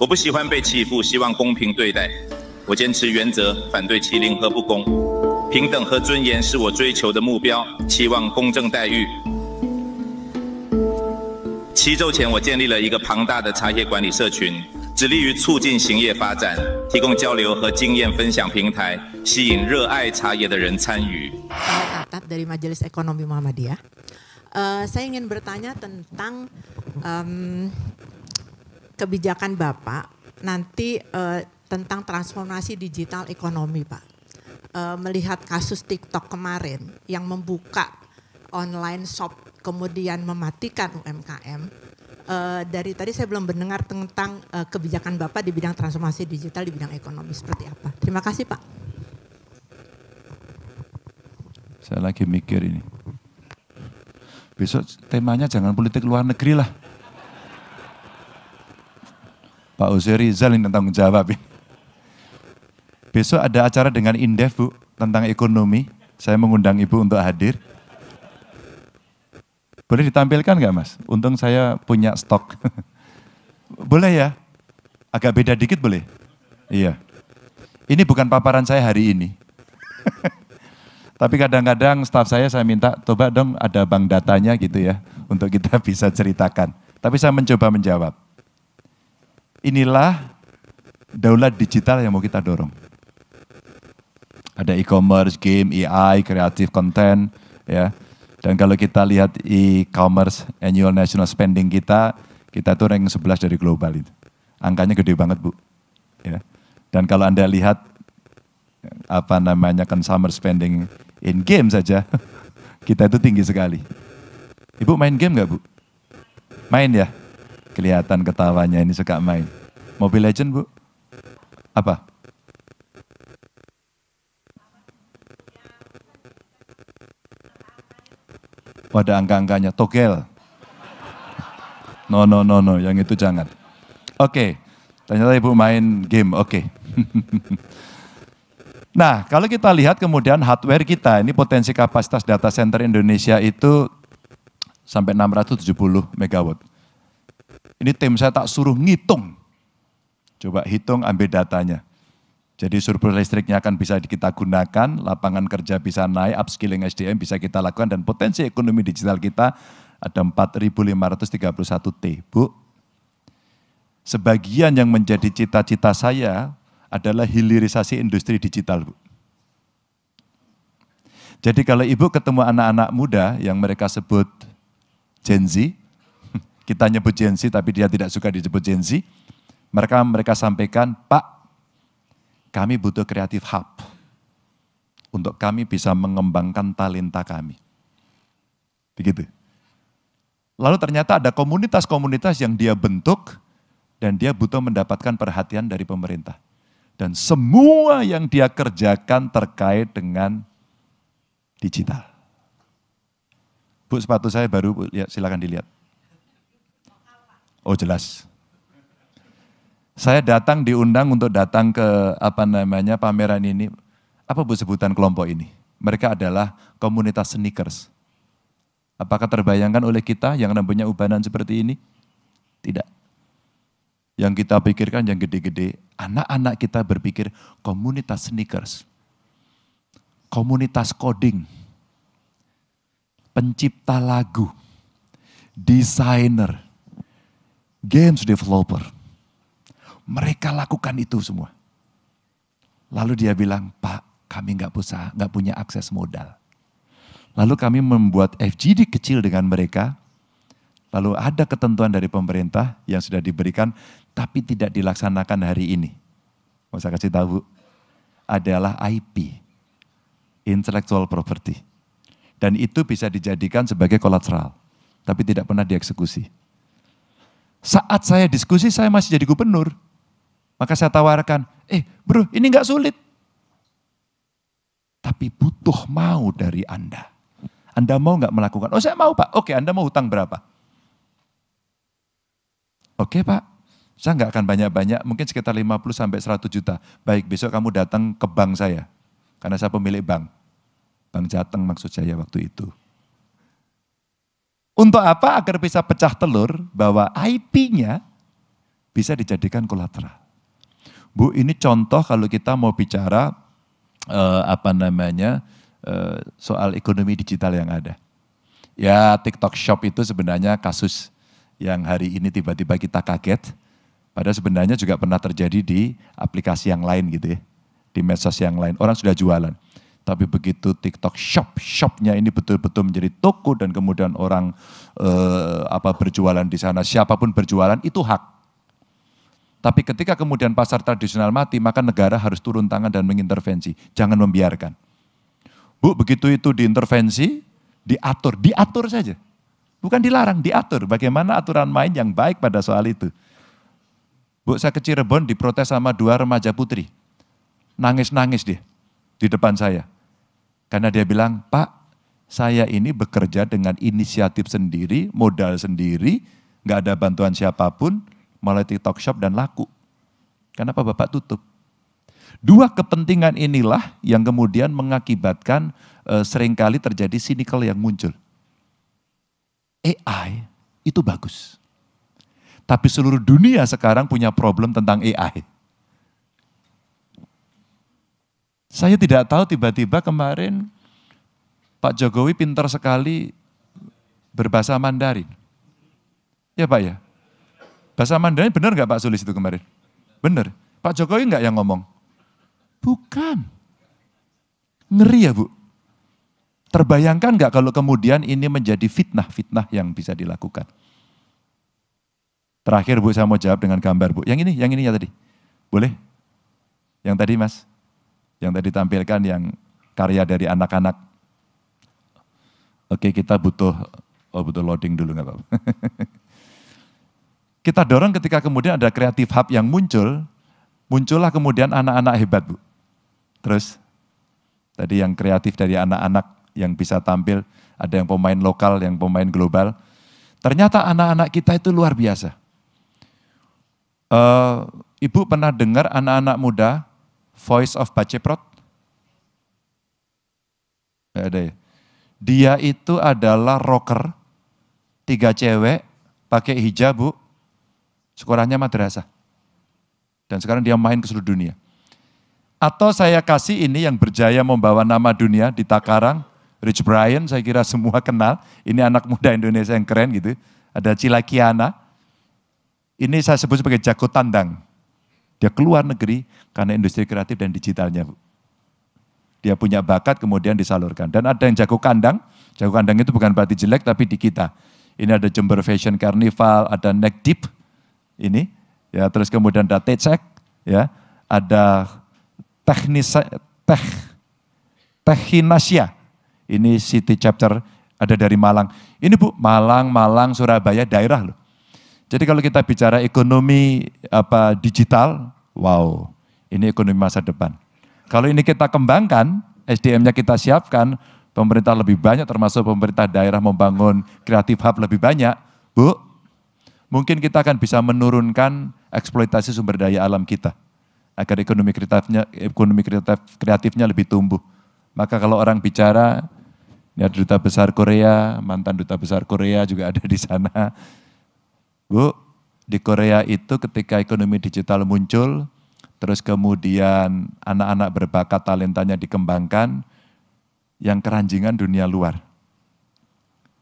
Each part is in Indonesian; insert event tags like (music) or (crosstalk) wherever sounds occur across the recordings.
我不喜欢被欺负，希望公平对待。我坚持原则，反对欺凌和不公。平等和尊严是我追求的目标，期望公正待遇。七周前，我建立了一个庞大的茶叶管理社群，致力于促进行业发展，提供交流和经验分享平台，吸引热爱茶叶的人参与。dari Majlis Ekonomi Muhammadiyah, saya ingin bertanya tentang. kebijakan Bapak nanti uh, tentang transformasi digital ekonomi, Pak. Uh, melihat kasus TikTok kemarin yang membuka online shop kemudian mematikan UMKM. Uh, eh, dari tadi saya belum mendengar tentang uh, kebijakan Bapak di bidang transformasi digital di bidang ekonomi seperti apa. Terima kasih, Pak. Saya lagi mikir ini. Besok temanya jangan politik luar negeri lah. Pak Uzi Rizal yang tanggung jawab. Besok ada acara dengan Indef, Bu, tentang ekonomi. Saya mengundang Ibu untuk hadir. Boleh ditampilkan nggak, Mas? Untung saya punya stok. (laughs) boleh ya? Agak beda dikit boleh? Iya. Ini bukan paparan saya hari ini. (laughs) Tapi kadang-kadang staf saya saya minta, coba dong ada bank datanya gitu ya, untuk kita (laughs) bisa ceritakan. Tapi saya mencoba menjawab. Inilah daulat digital yang mau kita dorong. Ada e-commerce, game, AI, kreatif konten, ya. Dan kalau kita lihat e-commerce annual national spending kita, kita tuh ranking 11 dari global itu. Angkanya gede banget, Bu. Ya. Dan kalau Anda lihat apa namanya consumer spending in game saja, (laughs) kita itu tinggi sekali. Ibu main game nggak, Bu? Main ya? Kelihatan ketawanya ini suka main. Mobile Legend, Bu? Apa? Wadah angka-angkanya, togel. No, no, no, no, yang itu jangan. Oke, okay. ternyata Ibu main game, oke. Okay. (laughs) Nah, kalau kita lihat kemudian hardware kita, ini potensi kapasitas data center Indonesia itu sampai 670 megawatt. Ini tim saya tak suruh ngitung. Coba hitung ambil datanya. Jadi surplus listriknya akan bisa kita gunakan, lapangan kerja bisa naik, upskilling SDM bisa kita lakukan, dan potensi ekonomi digital kita ada 4.531 T. Bu, sebagian yang menjadi cita-cita saya adalah hilirisasi industri digital, Bu. Jadi kalau ibu ketemu anak-anak muda yang mereka sebut Gen Z, kita nyebut Gen Z tapi dia tidak suka disebut Gen Z. Mereka mereka sampaikan, "Pak, kami butuh kreatif hub untuk kami bisa mengembangkan talenta kami." Begitu. Lalu ternyata ada komunitas-komunitas yang dia bentuk dan dia butuh mendapatkan perhatian dari pemerintah. Dan semua yang dia kerjakan terkait dengan digital. Bu, sepatu saya baru, Bu. Ya, silakan dilihat. Oh jelas. Saya datang diundang untuk datang ke apa namanya pameran ini. Apa bu sebutan kelompok ini? Mereka adalah komunitas sneakers. Apakah terbayangkan oleh kita yang namanya ubanan seperti ini? Tidak. Yang kita pikirkan yang gede-gede, anak-anak kita berpikir komunitas sneakers, komunitas coding, pencipta lagu, desainer, games developer. Mereka lakukan itu semua. Lalu dia bilang, Pak, kami nggak usah, nggak punya akses modal. Lalu kami membuat FGD kecil dengan mereka. Lalu ada ketentuan dari pemerintah yang sudah diberikan, tapi tidak dilaksanakan hari ini. Mau saya kasih tahu, Adalah IP, Intellectual Property. Dan itu bisa dijadikan sebagai kolateral, tapi tidak pernah dieksekusi. Saat saya diskusi, saya masih jadi gubernur. Maka saya tawarkan, eh bro ini nggak sulit. Tapi butuh mau dari Anda. Anda mau nggak melakukan? Oh saya mau pak. Oke Anda mau hutang berapa? Oke pak, saya nggak akan banyak-banyak, mungkin sekitar 50 sampai 100 juta. Baik besok kamu datang ke bank saya, karena saya pemilik bank. Bank Jateng maksud saya waktu itu. Untuk apa? Agar bisa pecah telur bahwa IP-nya bisa dijadikan kolateral. Bu, ini contoh kalau kita mau bicara eh, apa namanya eh, soal ekonomi digital yang ada. Ya, TikTok Shop itu sebenarnya kasus yang hari ini tiba-tiba kita kaget. Padahal sebenarnya juga pernah terjadi di aplikasi yang lain gitu ya. Di medsos yang lain. Orang sudah jualan. Tapi begitu TikTok shop, shopnya ini betul-betul menjadi toko dan kemudian orang eh, apa berjualan di sana, siapapun berjualan itu hak. Tapi ketika kemudian pasar tradisional mati, maka negara harus turun tangan dan mengintervensi. Jangan membiarkan. Bu, begitu itu diintervensi, diatur, diatur saja. Bukan dilarang, diatur. Bagaimana aturan main yang baik pada soal itu. Bu, saya ke Cirebon diprotes sama dua remaja putri. Nangis-nangis dia di depan saya. Karena dia bilang, Pak, saya ini bekerja dengan inisiatif sendiri, modal sendiri, nggak ada bantuan siapapun, mulai TikTok Shop dan laku. Kenapa Bapak tutup? Dua kepentingan inilah yang kemudian mengakibatkan e, seringkali terjadi sinikal yang muncul. AI itu bagus. Tapi seluruh dunia sekarang punya problem tentang AI. Saya tidak tahu tiba-tiba kemarin Pak Jokowi pintar sekali berbahasa Mandarin. Ya Pak ya? Bahasa Mandarin benar nggak Pak Sulis itu kemarin? Benar. Pak Jokowi nggak yang ngomong? Bukan. Ngeri ya Bu? Terbayangkan nggak kalau kemudian ini menjadi fitnah-fitnah yang bisa dilakukan? Terakhir Bu, saya mau jawab dengan gambar Bu. Yang ini, yang ini ya tadi. Boleh? Yang tadi Mas? yang tadi tampilkan yang karya dari anak-anak. Oke, kita butuh oh butuh loading dulu nggak apa-apa. (laughs) kita dorong ketika kemudian ada kreatif hub yang muncul, muncullah kemudian anak-anak hebat, Bu. Terus tadi yang kreatif dari anak-anak yang bisa tampil, ada yang pemain lokal, yang pemain global. Ternyata anak-anak kita itu luar biasa. Uh, Ibu pernah dengar anak-anak muda Voice of Baceprot? Gak ada ya? Dia itu adalah rocker, tiga cewek, pakai hijab bu, sekolahnya madrasah. Dan sekarang dia main ke seluruh dunia. Atau saya kasih ini yang berjaya membawa nama dunia di Takarang, Rich Brian, saya kira semua kenal. Ini anak muda Indonesia yang keren gitu. Ada Cilakiana. Ini saya sebut sebagai jago tandang. Dia keluar negeri karena industri kreatif dan digitalnya. Dia punya bakat kemudian disalurkan. Dan ada yang jago kandang. Jago kandang itu bukan berarti jelek tapi di kita. Ini ada Jember Fashion Carnival, ada Neck Deep ini. Ya, terus kemudian ada Tecek, ya. Ada teknis teh Tehinasia. Ini city chapter ada dari Malang. Ini Bu, Malang, Malang, Surabaya daerah loh. Jadi kalau kita bicara ekonomi apa digital, wow, ini ekonomi masa depan. Kalau ini kita kembangkan, SDM-nya kita siapkan, pemerintah lebih banyak termasuk pemerintah daerah membangun kreatif hub lebih banyak, Bu, mungkin kita akan bisa menurunkan eksploitasi sumber daya alam kita agar ekonomi kreatifnya ekonomi kreatif, kreatifnya lebih tumbuh. Maka kalau orang bicara ya duta besar Korea, mantan duta besar Korea juga ada di sana. Bu, di Korea itu ketika ekonomi digital muncul, terus kemudian anak-anak berbakat talentanya dikembangkan, yang keranjingan dunia luar.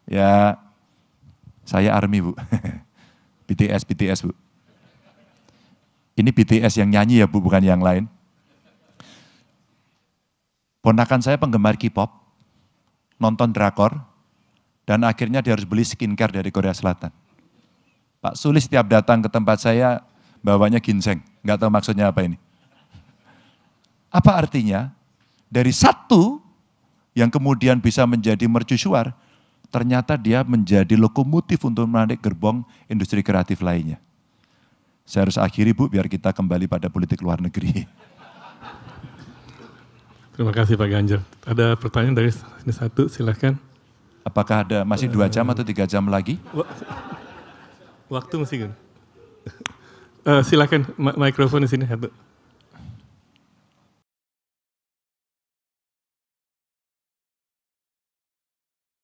Ya, saya army bu, BTS, (laughs) BTS bu. Ini BTS yang nyanyi ya bu, bukan yang lain. Ponakan saya penggemar K-pop, nonton drakor, dan akhirnya dia harus beli skincare dari Korea Selatan. Pak Sulis setiap datang ke tempat saya bawanya ginseng. Nggak tahu maksudnya apa ini. Apa artinya? Dari satu yang kemudian bisa menjadi mercusuar, ternyata dia menjadi lokomotif untuk menarik gerbong industri kreatif lainnya. Saya harus akhiri Bu, biar kita kembali pada politik luar negeri. (laughs) Terima kasih Pak Ganjar. Ada pertanyaan dari satu, silahkan. Apakah ada masih dua jam eh, atau tiga jam lagi? Waktu masih kan? uh, silakan mikrofon di sini satu.